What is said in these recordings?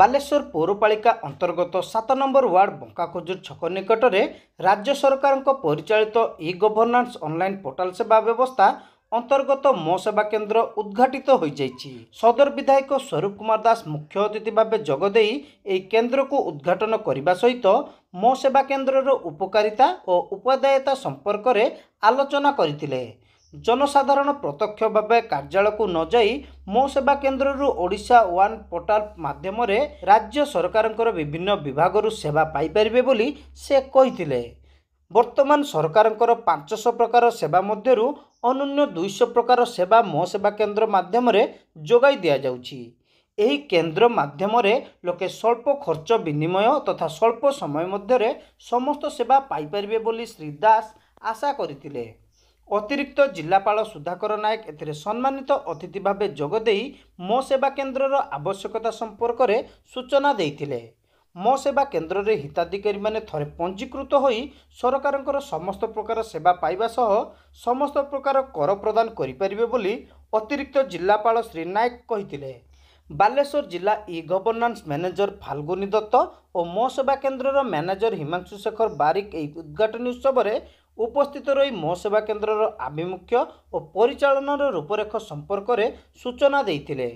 ବାଲେଶ୍ୱର ପୌରପାଳିକା ଅନ୍ତର୍ଗତ ସାତ ନମ୍ବର ୱାର୍ଡ଼ ବଙ୍କାଖୁଜୁର ଛକ ନିକଟରେ ରାଜ୍ୟ ସରକାରଙ୍କ ପରିଚାଳିତ ଇ ଗଭର୍ଣ୍ଣାନ୍ସ ଅନଲାଇନ୍ ପୋର୍ଟାଲ ସେବା ବ୍ୟବସ୍ଥା ଅନ୍ତର୍ଗତ ମୋ ସେବା କେନ୍ଦ୍ର ଉଦ୍ଘାଟିତ ହୋଇଯାଇଛି ସଦର ବିଧାୟକ ସ୍ୱରୂପ କୁମାର ଦାସ ମୁଖ୍ୟ ଅତିଥି ଭାବେ ଯୋଗଦେଇ ଏହି କେନ୍ଦ୍ରକୁ ଉଦ୍ଘାଟନ କରିବା ସହିତ ମୋ ସେବା କେନ୍ଦ୍ରର ଉପକାରିତା ଓ ଉପାଦାୟତା ସମ୍ପର୍କରେ ଆଲୋଚନା କରିଥିଲେ ଜନସାଧାରଣ ପ୍ରତ୍ୟକ୍ଷ ଭାବେ କାର୍ଯ୍ୟାଳୟକୁ ନ ଯାଇ ମୋ ସେବା କେନ୍ଦ୍ରରୁ ଓଡ଼ିଶା ୱାନ୍ ପୋର୍ଟାଲ ମାଧ୍ୟମରେ ରାଜ୍ୟ ସରକାରଙ୍କର ବିଭିନ୍ନ ବିଭାଗରୁ ସେବା ପାଇପାରିବେ ବୋଲି ସେ କହିଥିଲେ ବର୍ତ୍ତମାନ ସରକାରଙ୍କର ପାଞ୍ଚଶହ ପ୍ରକାର ସେବା ମଧ୍ୟରୁ ଅନନ୍ୟ ଦୁଇଶହ ପ୍ରକାର ସେବା ମୋ ସେବା କେନ୍ଦ୍ର ମାଧ୍ୟମରେ ଯୋଗାଇ ଦିଆଯାଉଛି ଏହି କେନ୍ଦ୍ର ମାଧ୍ୟମରେ ଲୋକେ ସ୍ୱଳ୍ପ ଖର୍ଚ୍ଚ ବିନିମୟ ତଥା ସ୍ୱଳ୍ପ ସମୟ ମଧ୍ୟରେ ସମସ୍ତ ସେବା ପାଇପାରିବେ ବୋଲି ଶ୍ରୀ ଦାସ ଆଶା କରିଥିଲେ ଅତିରିକ୍ତ ଜିଲ୍ଲାପାଳ ସୁଧାକର ନାୟକ ଏଥିରେ ସମ୍ମାନିତ ଅତିଥି ଭାବେ ଯୋଗଦେଇ ମୋ ସେବା କେନ୍ଦ୍ରର ଆବଶ୍ୟକତା ସମ୍ପର୍କରେ ସୂଚନା ଦେଇଥିଲେ ମୋ ସେବା କେନ୍ଦ୍ରରେ ହିତାଧିକାରୀମାନେ ଥରେ ପଞ୍ଜୀକୃତ ହୋଇ ସରକାରଙ୍କର ସମସ୍ତ ପ୍ରକାର ସେବା ପାଇବା ସହ ସମସ୍ତ ପ୍ରକାର କର ପ୍ରଦାନ କରିପାରିବେ ବୋଲି ଅତିରିକ୍ତ ଜିଲ୍ଲାପାଳ ଶ୍ରୀ ନାୟକ କହିଥିଲେ ବାଲେଶ୍ୱର ଜିଲ୍ଲା e governance manager Falguni Datta ଓ ମୋ ସେବା କେନ୍ଦ୍ରର ମ୍ୟାନେଜର ହିମାଂଶୁ ଶେଖର ବାରିକ ଏହି ଉଦ୍ଘାଟନୀ ଉତ୍ସବରେ ଉପସ୍ଥିତ ରହି ମୋ ସେବା କେନ୍ଦ୍ରର ଆଭିମୁଖ୍ୟ ଓ ପରିଚାଳନାର ରୂପରେଖ ସମ୍ପର୍କରେ ସୂଚନା ଦେଇଥିଲେ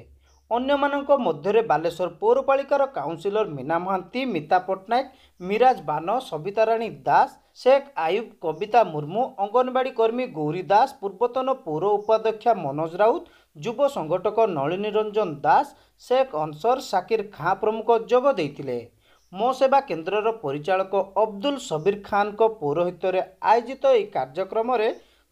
ଅନ୍ୟମାନଙ୍କ ମଧ୍ୟରେ ବାଲେଶ୍ୱର ପୌରପାଳିକାର କାଉନସିଲର ମୀନା ମହାନ୍ତି ମିତା ପଟ୍ଟନାୟକ ମିରାଜ ବାନ ସବିତାରାଣୀ ଦାସ ଶେଖ ଆୟୁବ କବିତା ମୁର୍ମୁ ଅଙ୍ଗନବାଡ଼ି କର୍ମୀ ଗୌରୀ ଦାସ ପୂର୍ବତନ ପୌର ଉପାଧ୍ୟକ୍ଷା ମନୋଜ ରାଉତ ଯୁବ ସଂଗଠକ ନଳିନୀ ରଞ୍ଜନ ଦାସ ଶେଖ ଅନସର ସାକିର ଖାଁ ପ୍ରମୁଖ ଯୋଗ ଦେଇଥିଲେ ମୋ ସେବା କେନ୍ଦ୍ରର ପରିଚାଳକ ଅବଦୁଲ ସବିର ଖାନଙ୍କ ପୌରୋହିତ୍ୟରେ ଆୟୋଜିତ ଏହି କାର୍ଯ୍ୟକ୍ରମରେ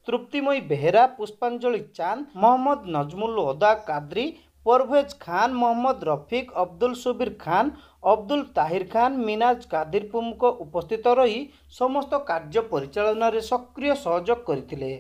ତୃପ୍ତିମୟୀ ବେହେରା ପୁଷ୍ପାଞ୍ଜଳି ଚାନ୍ଦ ମହମ୍ମଦ ନଜମୁଲ ଓଦା କାଦ୍ରି ପରଭେଜ ଖାନ ମହମ୍ମଦ ରଫିକ ଅବଦୁଲ ସୁବିର ଖାନ ଅବଦୁଲ ତାହିର ଖାନ ମିନାଜ କାଦିର ପ୍ରମୁଖ ଉପସ୍ଥିତ ରହି ସମସ୍ତ କାର୍ଯ୍ୟ ପରିଚାଳନାରେ ସକ୍ରିୟ ସହଯୋଗ କରିଥିଲେ